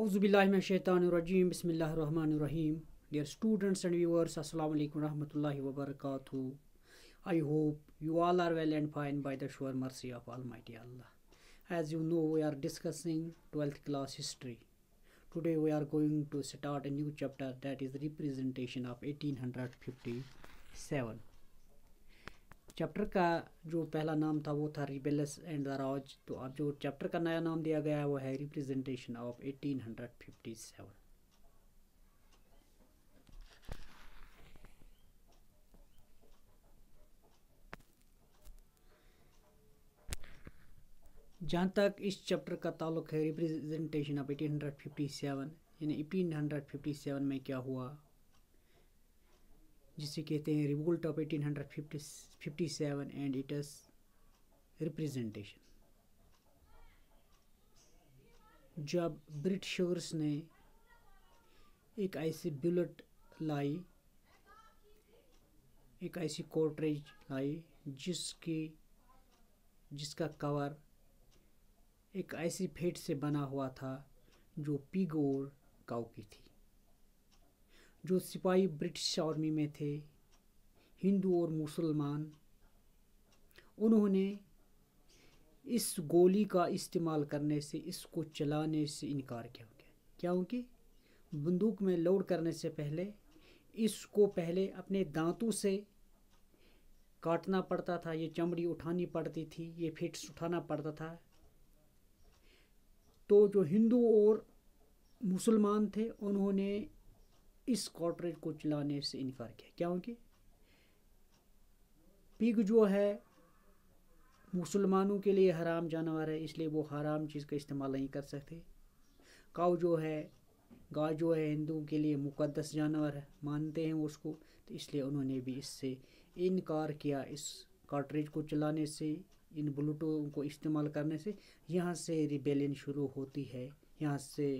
Auzubillahiminashaitanirrajim, Bismillahirrahmanirrahim. Dear students and viewers, Assalamu alaikum warahmatullahi wabarakatuh. I hope you all are well and fine by the sure mercy of Almighty Allah. As you know, we are discussing 12th class history. Today we are going to start a new chapter that is representation of 1857. Chapter का जो पहला नाम था वो था rebellious and the राज तो अब जो चैप्टर का नया नाम दिया गया है वो है रिप्रेजेंटेशन ऑफ 1857 जहाँ तक इस चैप्टर का ताल्लुक है रिप्रेजेंटेशन ऑफ 1857 यानी 1857 में क्या हुआ जिसे कहते हैं revolt of eighteen hundred fifty fifty seven and its representation जब ब्रिटिशर्स ने एक ऐसी बुलेट लाई एक ऐसी कोटरेज लाई जिसकी जिसका कवर एक ऐसी फेट से बना हुआ था जो पिगोर काउ की थी जो सिपाही ब्रिटिश आर्मी में थे हिंदू और मुसलमान उन्होंने इस गोली का इस्तेमाल करने से इसको चलाने से इनकार किया क्योंकि बंदूक में लोड करने से पहले इसको पहले अपने दांतों से काटना पड़ता था ये चमड़ी उठानी पड़ती थी ये फिट्स उठाना पड़ता था तो जो हिंदू और मुसलमान थे उन्होंने इस कॉरपोरेट को चलाने से इनकार किया क्योंकि पिग जो है मुसलमानों के लिए हराम जानवर है इसलिए वो हराम चीज़ का इस्तेमाल नहीं कर सकते काऊ जो है गाय जो है हिंदुओं के लिए मुकदस जानवर है मानते हैं उसको तो इसलिए उन्होंने भी इससे इनकार किया इस कार्ट्रिज को चलाने से इन ब्लूटो को इस्तेमाल करने से यहाँ से रिबेलियन शुरू होती है यहाँ से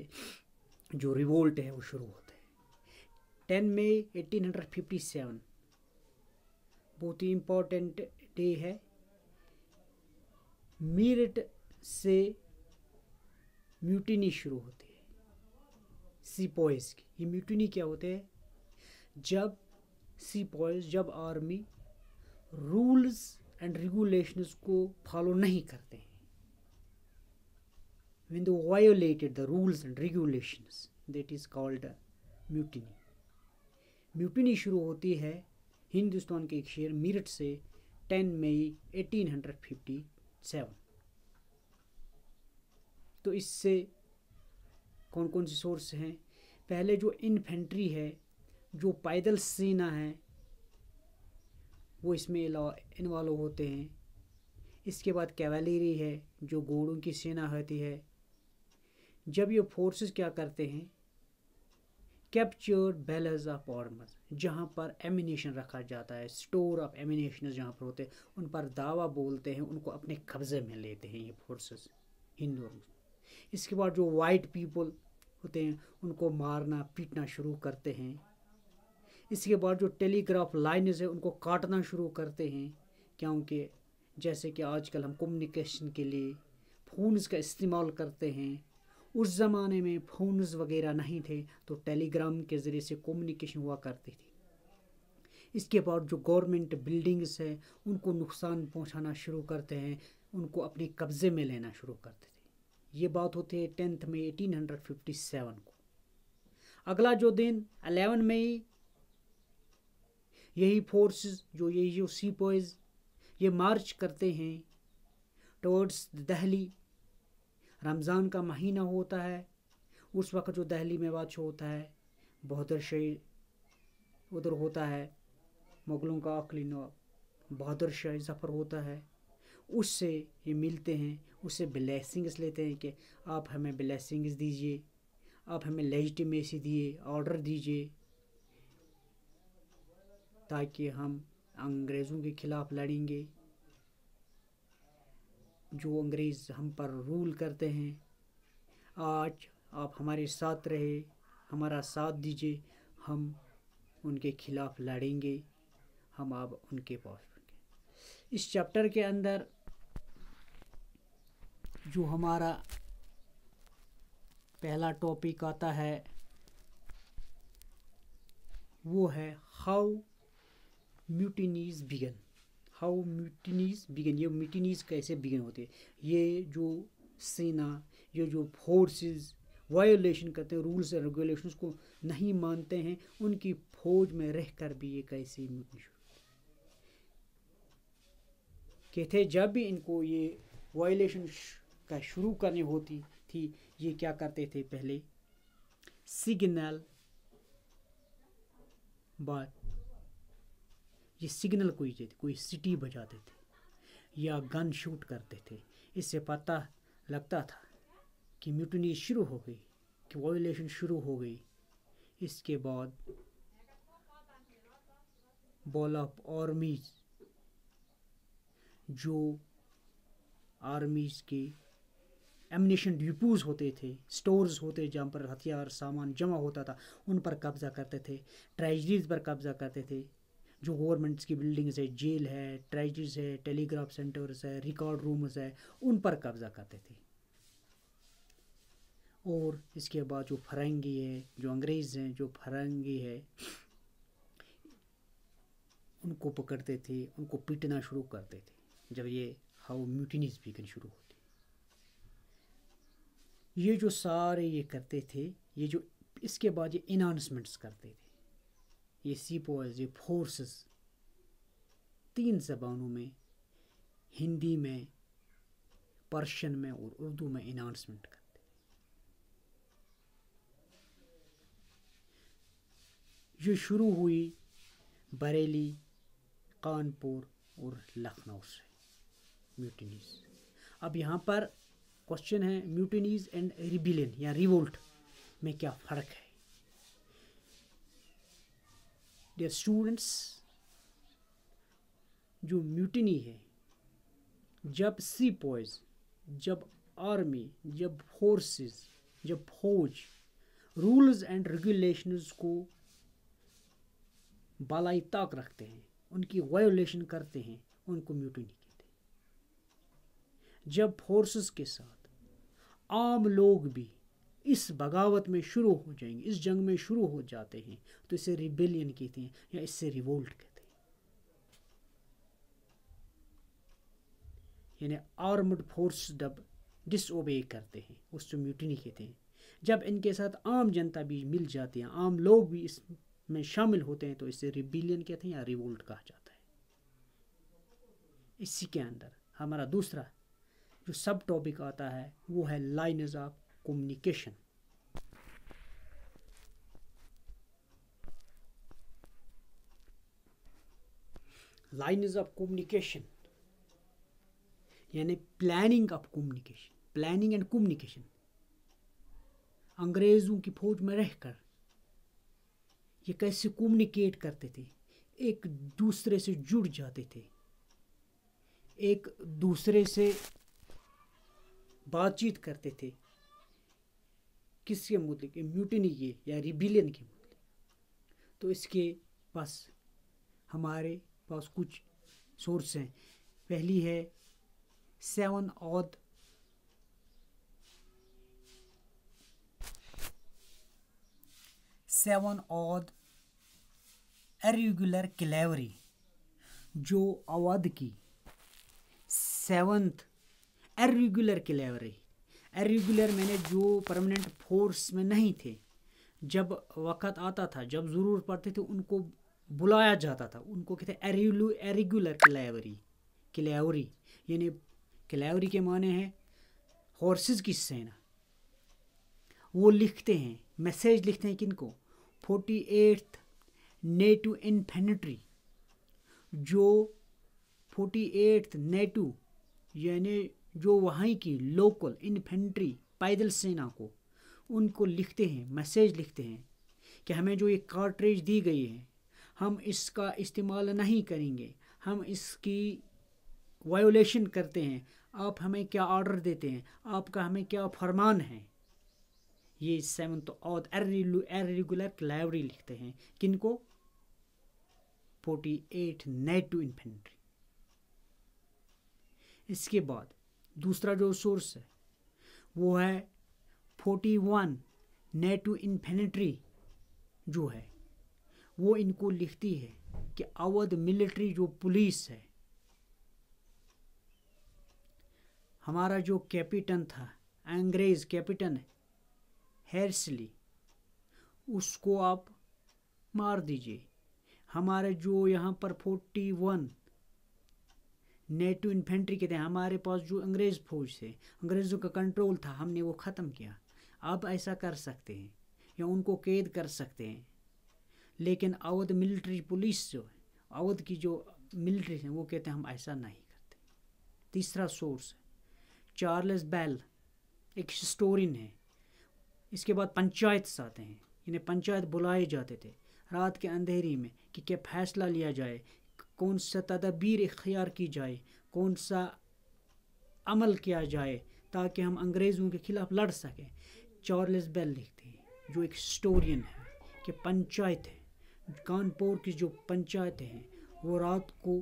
जो रिवोल्ट है वो शुरू होता है ten May eighteen hundred fifty seven बहुत ही इम्पोर्टेंट डे है मीरट से म्यूटिनी शुरू होती है सीपॉयज की ये म्यूटिनी क्या होते हैं जब सीपॉयज जब आर्मी रूल्स एंड रेगुलेशंस को फॉलो नहीं करते हैं when they violated the rules and regulations that is called mutiny mutiny शुरू होती है हिंदुस्तान के एक शेर मीरठ से 10 मई 1857 तो इससे कौन कौन से सोर्स हैं पहले जो इन्फेंट्री है जो पैदल सेना है वो इसमें इन्वॉल्व होते हैं इसके बाद कैवेलरी है जो घोड़ों की सेना होती है जब ये फोर्सेस क्या करते हैं कैप्चर्ड बैलेंस ऑफ आर्मर्स जहाँ पर एमिनेशन रखा जाता है स्टोर ऑफ एमिनेशन जहाँ पर होते हैं उन पर दावा बोलते हैं उनको अपने कब्ज़े में लेते हैं ये फोर्सेस हिंदू में इसके बाद जो वाइट पीपल होते हैं उनको मारना पीटना शुरू करते हैं इसके बाद जो टेलीग्राफ लाइनज़ है उनको काटना शुरू करते हैं क्योंकि जैसे कि आजकल हम कम्युनिकेशन के लिए फ़ोन्स का इस्तेमाल करते हैं उस ज़माने में फ़ोन्स वगैरह नहीं थे तो टेलीग्राम के ज़रिए से कम्युनिकेशन हुआ करती थी इसके बाद जो गवर्नमेंट बिल्डिंग्स है उनको नुकसान पहुंचाना शुरू करते हैं उनको अपने कब्ज़े में लेना शुरू करते थे ये बात होती है टेंथ में सेवन को अगला जो दिन में मई यही फोर्सेस जो यही जो सीपोज ये मार्च करते हैं टवर्ड्स दहली रमज़ान का महीना होता है उस वक्त जो दहली में बादशाह होता है बहादुर शाह उधर होता है मुग़लों का आखिरी नवाब बहादुर शाह ज़फ़र होता है उससे ये मिलते हैं उससे ब्लैसिंग्स लेते हैं कि आप हमें ब्लैसिंग्स दीजिए आप हमें लेजिटमेसी दिए ऑर्डर दीजिए ताकि हम अंग्रेज़ों के ख़िलाफ़ लड़ेंगे जो अंग्रेज़ हम पर रूल करते हैं आज आप हमारे साथ रहे हमारा साथ दीजिए हम उनके खिलाफ लड़ेंगे हम आप उनके पास इस चैप्टर के अंदर जो हमारा पहला टॉपिक आता है वो है how mutinies began how mutinies begin ये म्यूटिनीज कैसे बिगिन होते हैं ये जो सेना ये जो फोर्सेस वायोलेशन करते हैं रूल्स एंड रेगुलेशंस को नहीं मानते हैं उनकी फौज में रह कर भी ये कैसे म्यूटिनी कहते जब भी इनको ये वायोलेशन का शुरू करनी होती थी ये क्या करते थे पहले सिग्नल बात ये सिग्नल कोई देते कोई सिटी बजाते थे या गन शूट करते थे इससे पता लगता था कि म्यूटनी शुरू हो गई कि वॉयलेशन शुरू हो गई इसके बाद बॉल ऑफ आर्मीज जो आर्मीज के एमिनेशन डिपूज़ होते थे स्टोर्स होते जहाँ पर हथियार सामान जमा होता था उन पर कब्ज़ा करते थे ट्रेजरीज पर कब्ज़ा करते थे जो गवर्नमेंट्स की बिल्डिंग्स है जेल है ट्रेजिस है टेलीग्राफ सेंटर्स है रिकॉर्ड रूम्स है उन पर कब्ज़ा करते थे और इसके बाद जो फरंगी है जो अंग्रेज़ हैं जो फरंगी है उनको पकड़ते थे उनको पीटना शुरू करते थे जब ये हाउ म्यूटिनीज बिकन शुरू होती ये जो सारे ये करते थे ये जो इसके बाद ये इनाउंसमेंट्स करते थे ये सीपोज ये फोर्सेस तीन जबानों में हिंदी में पर्शियन में और उर्दू में अनाउंसमेंट करते ये शुरू हुई बरेली कानपुर और लखनऊ से म्यूटिनीज अब यहाँ पर क्वेश्चन है म्यूटिनीज एंड रिबिलियन या रिवोल्ट में क्या फ़र्क है डियर स्टूडेंट्स जो म्यूटिनी है जब सी पॉइज जब आर्मी जब फोर्सेस जब फौज रूल्स एंड रेगुलेशंस को बालाई ताक रखते हैं उनकी वायोलेशन करते हैं उनको म्यूटिनी कहते हैं जब फोर्सेस के साथ आम लोग भी इस बगावत में शुरू हो जाएंगे इस जंग में शुरू हो जाते हैं तो इसे रिबेलियन कहते हैं या इससे रिवोल्ट कहते हैं यानी आर्मड फोर्स जब डिसओबे करते हैं उसको म्यूटनी कहते हैं जब इनके साथ आम जनता भी मिल जाती है आम लोग भी इसमें शामिल होते हैं तो इसे रिबिलियन कहते हैं या रिवोल्ट कहा जाता है इसी के अंदर हमारा दूसरा जो सब टॉपिक आता है वो है lines of communication. Lines of communication यानी planning of communication planning and communication अंग्रेज़ों की फौज में रहकर ये कैसे कम्युनिकेट करते थे एक दूसरे से जुड़ जाते थे एक दूसरे से बातचीत करते थे किसके के म्यूटनी के या रिबिलियन के मुद्दे तो इसके पास हमारे पास कुछ सोर्स हैं पहली है seven Oudh seven Oudh irregular cavalry जो अवध की सेवंथ एरेगुलर क्लेवरी रेगुलर मैंने जो परमानेंट फोर्स में नहीं थे जब वक़्त आता था जब ज़रूर पड़ते थे उनको बुलाया जाता था उनको कहते हैं एरेगुलर क्लेवरी क्लेवरी यानी क्लेवरी के माने हैं हॉर्सेस की सेना वो लिखते हैं मैसेज लिखते हैं किनको फोर्टी एट्थ नेटू इन्फेंट्री जो फोर्टी एट्थ नेटू यानी जो वहाँ की लोकल इन्फेंट्री पैदल सेना को उनको लिखते हैं मैसेज लिखते हैं कि हमें जो ये कार्ट्रेज दी गई है हम इसका इस्तेमाल नहीं करेंगे हम इसकी वायोलेशन करते हैं आप हमें क्या ऑर्डर देते हैं आपका हमें क्या फरमान है ये तो और एरेगुलर लाइब्रेरी लिखते हैं किनको फोर्टी एट नेटू इन्फेंट्री इसके बाद दूसरा जो सोर्स है वो है forty one native infantry जो है वो इनको लिखती है कि अवध मिलिट्री जो पुलिस है हमारा जो कैपिटन था अंग्रेज कैपिटन है उसको आप मार दीजिए हमारे जो यहाँ पर फोर्टी वन नेटो इन्फेंट्री के थे हमारे पास जो अंग्रेज़ फौज थे अंग्रेज़ों का कंट्रोल था हमने वो ख़त्म किया आप ऐसा कर सकते हैं या उनको कैद कर सकते हैं लेकिन अवध मिलिट्री पुलिस जो है अवध की जो मिलिट्री है वो कहते हैं हम ऐसा नहीं करते तीसरा सोर्स चार्ल्स बेल एक हिस्टोरियन है इसके बाद पंचायत आते हैं इन्हें पंचायत बुलाए जाते थे रात के अंधेरी में कि क्या फैसला लिया जाए कौन सा तदबीर इख्तियार की जाए कौन सा अमल किया जाए ताकि हम अंग्रेज़ों के ख़िलाफ़ लड़ सकें चार्ल्स बेल लिखते हैं जो एक हिस्टोरियन है कि पंचायत है कानपुर की जो पंचायत हैं वो रात को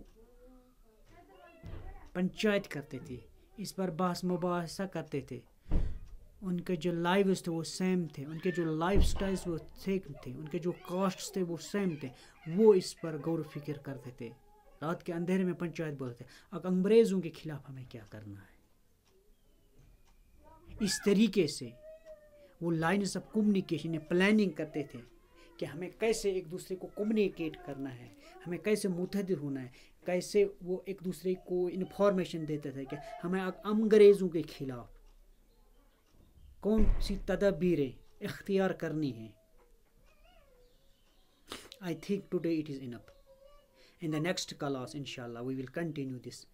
पंचायत करते थे इस पर बहस मुबासा करते थे उनके जो लाइव थे वो सेम थे उनके जो लाइफ स्टाइल्स वो सेम थे उनके जो कास्ट्स थे वो सेम थे वो इस पर गौर फिक्र करते थे रात के अंधेरे में पंचायत बोलते अब अंग्रेज़ों के खिलाफ हमें क्या करना है इस तरीके से वो लाइन्स ऑफ कम्युनिकेशन या प्लानिंग करते थे कि हमें कैसे एक दूसरे को कम्युनिकेट करना है हमें कैसे मुतद होना है कैसे वो एक दूसरे को इन्फॉर्मेशन देते थे कि हमें अब अंग्रेज़ों के खिलाफ कौन सी तदबीरें इख्तियार करनी है I think today it is enough in the next class inshallah we will continue this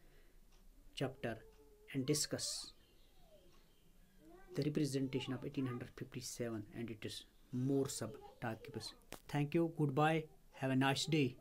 chapter and discuss the representation of 1857 and it is more sub topics. thank you goodbye have a nice day